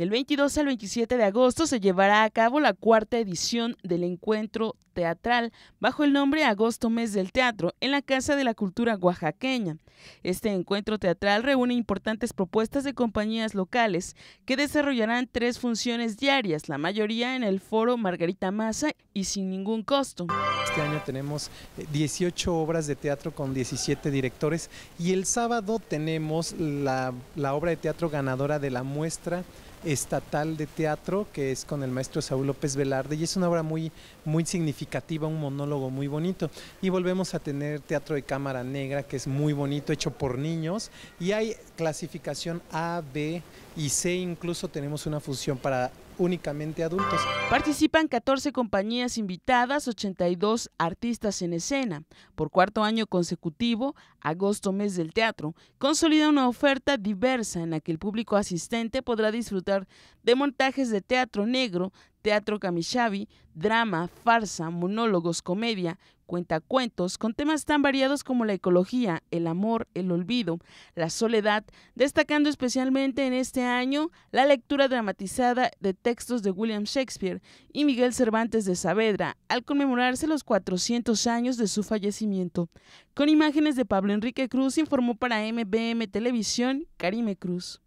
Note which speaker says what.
Speaker 1: Del 22 al 27 de agosto se llevará a cabo la cuarta edición del encuentro teatral bajo el nombre Agosto Mes del Teatro en la Casa de la Cultura Oaxaqueña. Este encuentro teatral reúne importantes propuestas de compañías locales que desarrollarán tres funciones diarias, la mayoría en el foro Margarita Maza y sin ningún costo.
Speaker 2: Este año tenemos 18 eh, obras de teatro con 17 directores y el sábado tenemos la, la obra de teatro ganadora de la muestra estatal de teatro que es con el maestro Saúl López Velarde y es una obra muy, muy significativa, un monólogo muy bonito. Y volvemos a tener teatro de cámara negra que es muy bonito, hecho por niños y hay clasificación
Speaker 1: A, B y C, incluso tenemos una función para únicamente adultos. Participan 14 compañías invitadas, 82 artistas en escena. Por cuarto año consecutivo, agosto mes del teatro, consolida una oferta diversa en la que el público asistente podrá disfrutar de montajes de teatro negro, teatro kamishabi, drama, farsa, monólogos, comedia, cuentacuentos, con temas tan variados como la ecología, el amor, el olvido, la soledad, destacando especialmente en este año la lectura dramatizada de textos de William Shakespeare y Miguel Cervantes de Saavedra, al conmemorarse los 400 años de su fallecimiento. Con imágenes de Pablo Enrique Cruz informó para MBM Televisión Karime Cruz.